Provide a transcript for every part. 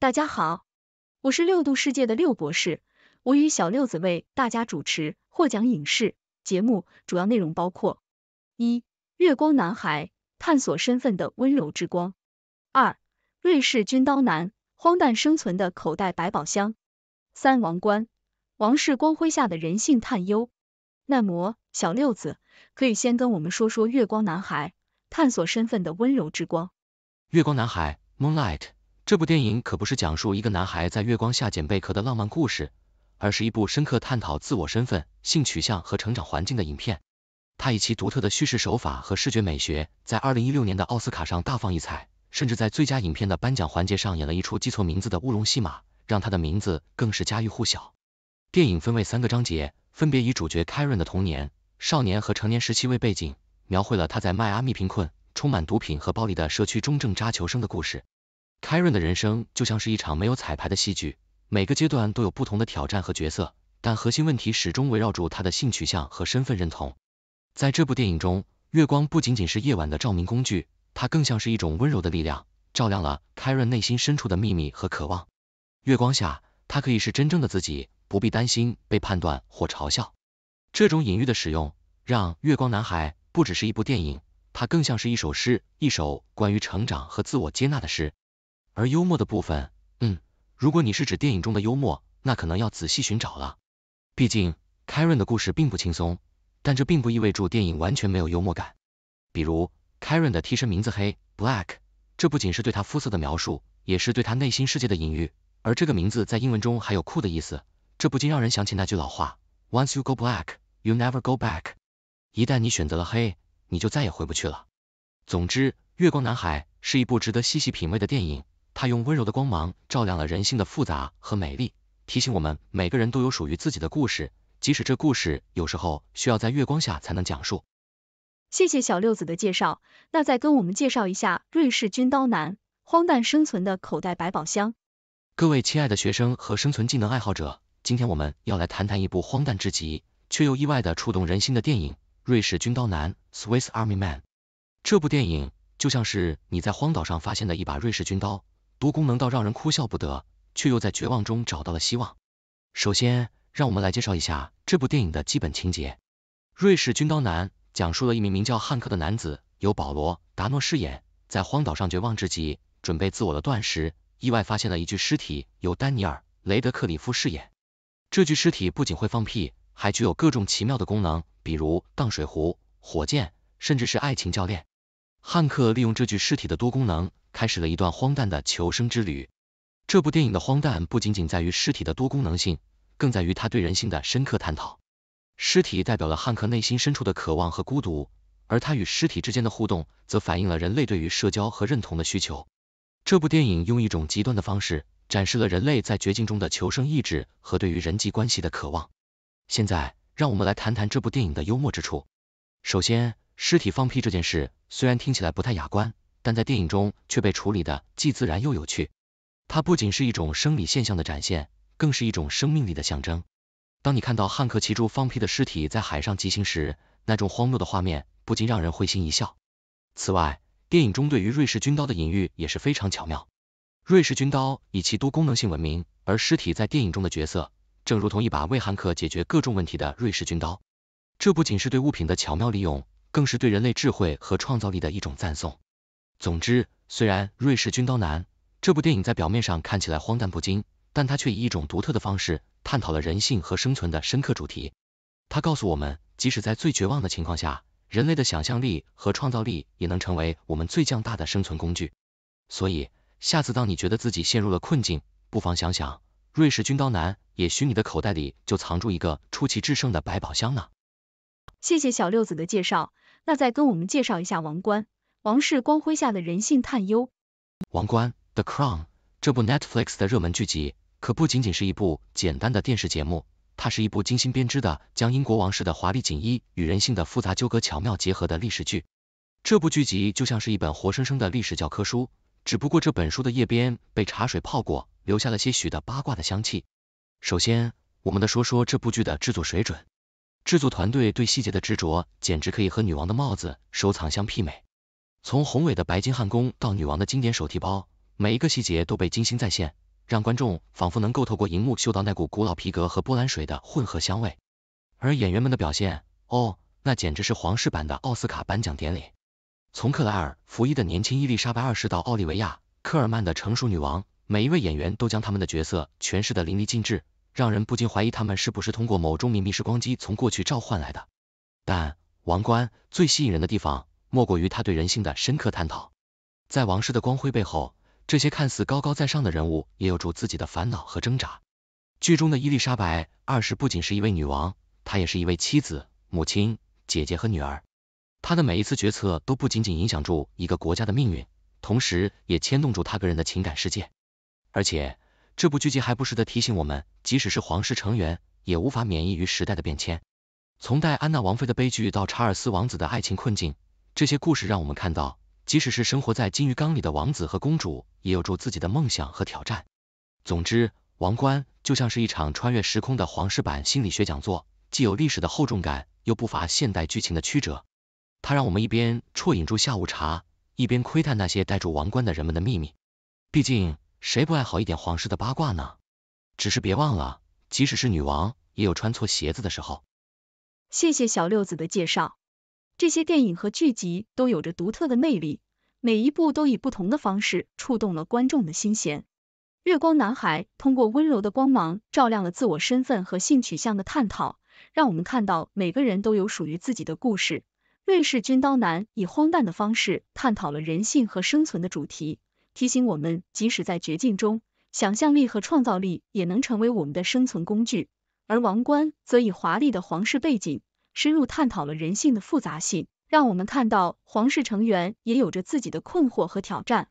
大家好，我是六度世界的六博士，我与小六子为大家主持获奖影视节目，主要内容包括：一、月光男孩探索身份的温柔之光；二、瑞士军刀男荒诞生存的口袋百宝箱；三、王冠王室光辉下的人性探幽。那么，小六子可以先跟我们说说月光男孩探索身份的温柔之光。月光男孩，Moonlight。这部电影可不是讲述一个男孩在月光下捡贝壳的浪漫故事，而是一部深刻探讨自我身份、性取向和成长环境的影片。它以其独特的叙事手法和视觉美学，在二零一六年的奥斯卡上大放异彩，甚至在最佳影片的颁奖环节上演了一出记错名字的乌龙戏码，让他的名字更是家喻户晓。电影分为三个章节，分别以主角凯 e n 的童年、少年和成年时期为背景，描绘了他在迈阿密贫困、充满毒品和暴力的社区中挣扎求生的故事。凯润的人生就像是一场没有彩排的戏剧，每个阶段都有不同的挑战和角色，但核心问题始终围绕住他的性取向和身份认同。在这部电影中，月光不仅仅是夜晚的照明工具，它更像是一种温柔的力量，照亮了凯润内心深处的秘密和渴望。月光下，他可以是真正的自己，不必担心被判断或嘲笑。这种隐喻的使用，让《月光男孩》不只是一部电影，它更像是一首诗，一首关于成长和自我接纳的诗。而幽默的部分，嗯，如果你是指电影中的幽默，那可能要仔细寻找了。毕竟 Karen 的故事并不轻松，但这并不意味着电影完全没有幽默感。比如 Karen 的替身名字黑 Black，这不仅是对她肤色的描述，也是对她内心世界的隐喻。而这个名字在英文中还有酷的意思，这不禁让人想起那句老话：Once you go black, you never go back。一旦你选择了黑，你就再也回不去了。总之，《月光男孩》是一部值得细细品味的电影。他用温柔的光芒照亮了人性的复杂和美丽，提醒我们每个人都有属于自己的故事，即使这故事有时候需要在月光下才能讲述。谢谢小六子的介绍，那再跟我们介绍一下《瑞士军刀男》荒诞生存的口袋百宝箱。各位亲爱的学生和生存技能爱好者，今天我们要来谈谈一部荒诞至极却又意外的触动人心的电影《瑞士军刀男》（Swiss Army Man）。这部电影就像是你在荒岛上发现的一把瑞士军刀。多功能到让人哭笑不得，却又在绝望中找到了希望。首先，让我们来介绍一下这部电影的基本情节。《瑞士军刀男》讲述了一名名叫汉克的男子（由保罗·达诺饰演）在荒岛上绝望至极，准备自我的断食，意外发现了一具尸体（由丹尼尔·雷德克里夫饰演）。这具尸体不仅会放屁，还具有各种奇妙的功能，比如荡水壶、火箭，甚至是爱情教练。汉克利用这具尸体的多功能，开始了一段荒诞的求生之旅。这部电影的荒诞不仅仅在于尸体的多功能性，更在于他对人性的深刻探讨。尸体代表了汉克内心深处的渴望和孤独，而他与尸体之间的互动，则反映了人类对于社交和认同的需求。这部电影用一种极端的方式，展示了人类在绝境中的求生意志和对于人际关系的渴望。现在，让我们来谈谈这部电影的幽默之处。首先，尸体放屁这件事。虽然听起来不太雅观，但在电影中却被处理的既自然又有趣。它不仅是一种生理现象的展现，更是一种生命力的象征。当你看到汉克骑着放屁的尸体在海上疾行时，那种荒谬的画面不禁让人会心一笑。此外，电影中对于瑞士军刀的隐喻也是非常巧妙。瑞士军刀以其多功能性闻名，而尸体在电影中的角色，正如同一把为汉克解决各种问题的瑞士军刀。这不仅是对物品的巧妙利用。更是对人类智慧和创造力的一种赞颂。总之，虽然《瑞士军刀男》这部电影在表面上看起来荒诞不经，但它却以一种独特的方式探讨了人性和生存的深刻主题。它告诉我们，即使在最绝望的情况下，人类的想象力和创造力也能成为我们最强大的生存工具。所以，下次当你觉得自己陷入了困境，不妨想想《瑞士军刀男》，也许你的口袋里就藏住一个出奇制胜的百宝箱呢。谢谢小六子的介绍。那再跟我们介绍一下《王冠》，王室光辉下的人性探幽。《王冠》The Crown 这部 Netflix 的热门剧集，可不仅仅是一部简单的电视节目，它是一部精心编织的，将英国王室的华丽锦衣与人性的复杂纠葛巧妙结合的历史剧。这部剧集就像是一本活生生的历史教科书，只不过这本书的页边被茶水泡过，留下了些许的八卦的香气。首先，我们得说说这部剧的制作水准。制作团队对细节的执着，简直可以和女王的帽子收藏相媲美。从宏伟的白金汉宫到女王的经典手提包，每一个细节都被精心再现，让观众仿佛能够透过银幕嗅到那股古老皮革和波兰水的混合香味。而演员们的表现，哦，那简直是皇室版的奥斯卡颁奖典礼。从克莱尔·福伊的年轻伊丽莎白二世到奥利维亚·科尔曼的成熟女王，每一位演员都将他们的角色诠释得淋漓尽致。让人不禁怀疑他们是不是通过某种秘密时光机从过去召唤来的。但王冠最吸引人的地方，莫过于他对人性的深刻探讨。在王室的光辉背后，这些看似高高在上的人物，也有住自己的烦恼和挣扎。剧中的伊丽莎白二世不仅是一位女王，她也是一位妻子、母亲、姐姐和女儿。她的每一次决策，都不仅仅影响住一个国家的命运，同时也牵动住她个人的情感世界。而且。这部剧集还不时的提醒我们，即使是皇室成员，也无法免疫于时代的变迁。从戴安娜王妃的悲剧到查尔斯王子的爱情困境，这些故事让我们看到，即使是生活在金鱼缸里的王子和公主，也有着自己的梦想和挑战。总之，王冠就像是一场穿越时空的皇室版心理学讲座，既有历史的厚重感，又不乏现代剧情的曲折。它让我们一边啜饮住下午茶，一边窥探那些戴住王冠的人们的秘密。毕竟，谁不爱好一点皇室的八卦呢？只是别忘了，即使是女王，也有穿错鞋子的时候。谢谢小六子的介绍，这些电影和剧集都有着独特的魅力，每一部都以不同的方式触动了观众的心弦。月光男孩通过温柔的光芒照亮了自我身份和性取向的探讨，让我们看到每个人都有属于自己的故事。瑞士军刀男以荒诞的方式探讨了人性和生存的主题。提醒我们，即使在绝境中，想象力和创造力也能成为我们的生存工具。而王冠则以华丽的皇室背景，深入探讨了人性的复杂性，让我们看到皇室成员也有着自己的困惑和挑战。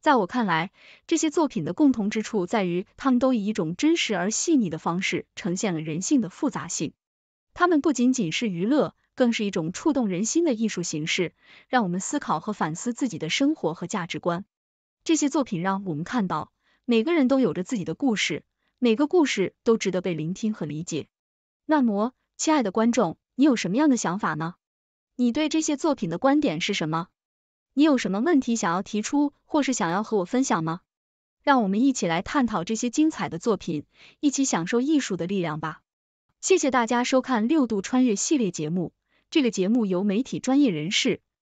在我看来，这些作品的共同之处在于，他们都以一种真实而细腻的方式，呈现了人性的复杂性。它们不仅仅是娱乐，更是一种触动人心的艺术形式，让我们思考和反思自己的生活和价值观。这些作品让我们看到，每个人都有着自己的故事，每个故事都值得被聆听和理解。那么，亲爱的观众，你有什么样的想法呢？你对这些作品的观点是什么？你有什么问题想要提出，或是想要和我分享吗？让我们一起来探讨这些精彩的作品，一起享受艺术的力量吧。谢谢大家收看《六度穿越》系列节目，这个节目由媒体专业人士。